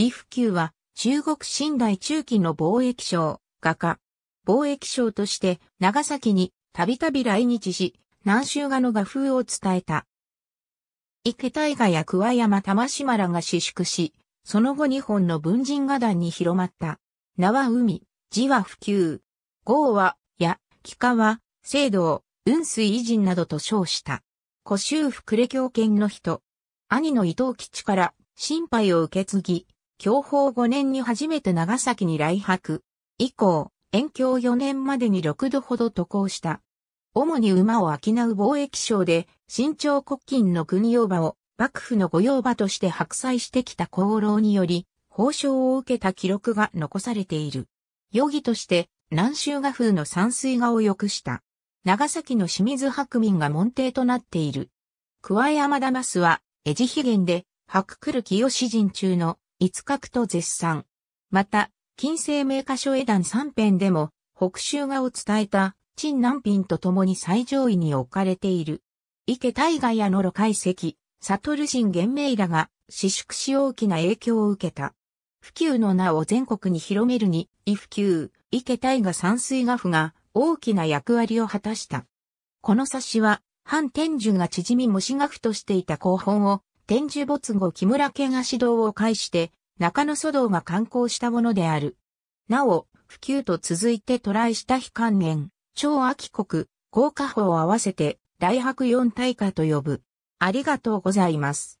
伊福及は中国新代中期の貿易商、画家。貿易商として長崎にたびたび来日し、南州画の画風を伝えた。池大河や桑山玉島らが私縮し、その後日本の文人画壇に広まった。名は海、字は普及。豪は、や、幾川、聖堂、雲水偉人などと称した。古州福呉教犬の人。兄の伊藤吉から、心配を受け継ぎ、享保5年に初めて長崎に来泊。以降、延享4年までに6度ほど渡航した。主に馬を商う貿易商で、新朝国金の国用馬を幕府の御用馬として白菜してきた功労により、褒章を受けた記録が残されている。余儀として、南州画風の山水画をくした。長崎の清水白民が門弟となっている。桑山田マスは、エジヒゲンで、白来る清詩人中の五角と絶賛。また、近世名歌書絵談三編でも、北州画を伝えた、陳南品と共に最上位に置かれている。池大河や野呂海石、悟神玄明らが、私粛し大きな影響を受けた。普及の名を全国に広めるに、伊普及、池大河山水画譜が大きな役割を果たした。この冊子は、反天寿が縮み模試画譜としていた後本を天寿没後木村家が指導を介して中野書道が刊行したものである。なお、普及と続いて渡来した非関連、超秋国、高下法を合わせて大白四大化と呼ぶ。ありがとうございます。